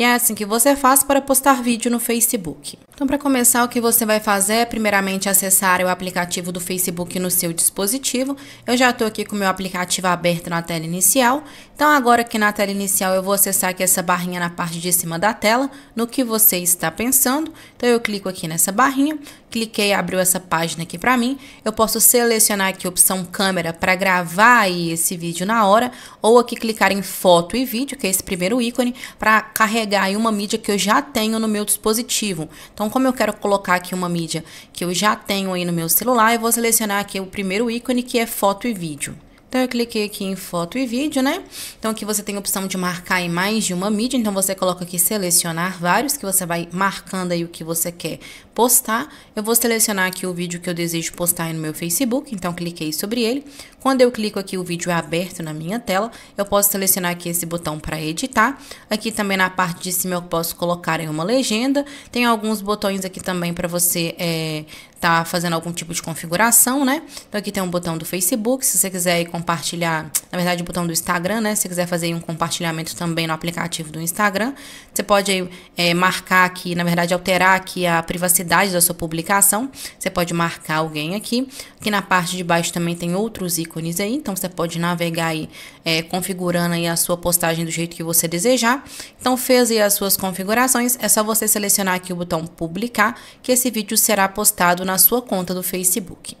E é assim que você faz para postar vídeo no Facebook. Então, para começar, o que você vai fazer é primeiramente acessar o aplicativo do Facebook no seu dispositivo. Eu já estou aqui com o meu aplicativo aberto na tela inicial. Então, agora aqui na tela inicial, eu vou acessar aqui essa barrinha na parte de cima da tela, no que você está pensando. Então, eu clico aqui nessa barrinha cliquei, abriu essa página aqui para mim. Eu posso selecionar aqui a opção câmera para gravar aí esse vídeo na hora, ou aqui clicar em foto e vídeo, que é esse primeiro ícone, para carregar aí uma mídia que eu já tenho no meu dispositivo. Então, como eu quero colocar aqui uma mídia que eu já tenho aí no meu celular, eu vou selecionar aqui o primeiro ícone que é foto e vídeo. Então eu cliquei aqui em foto e vídeo, né? Então aqui você tem a opção de marcar em mais de uma mídia, então você coloca aqui selecionar vários, que você vai marcando aí o que você quer postar. Eu vou selecionar aqui o vídeo que eu desejo postar no meu Facebook, então cliquei sobre ele. Quando eu clico aqui, o vídeo é aberto na minha tela. Eu posso selecionar aqui esse botão para editar. Aqui também na parte de cima eu posso colocar em uma legenda. Tem alguns botões aqui também para você é, tá fazendo algum tipo de configuração, né? Então aqui tem um botão do Facebook, se você quiser compartilhar, na verdade o botão do Instagram, né? Se você quiser fazer um compartilhamento também no aplicativo do Instagram, você pode é, marcar aqui, na verdade alterar aqui a privacidade da sua publicação, você pode marcar alguém aqui. Aqui na parte de baixo também tem outros ícones ícones aí, então você pode navegar aí, é, configurando aí a sua postagem do jeito que você desejar. Então fez aí as suas configurações, é só você selecionar aqui o botão publicar, que esse vídeo será postado na sua conta do Facebook.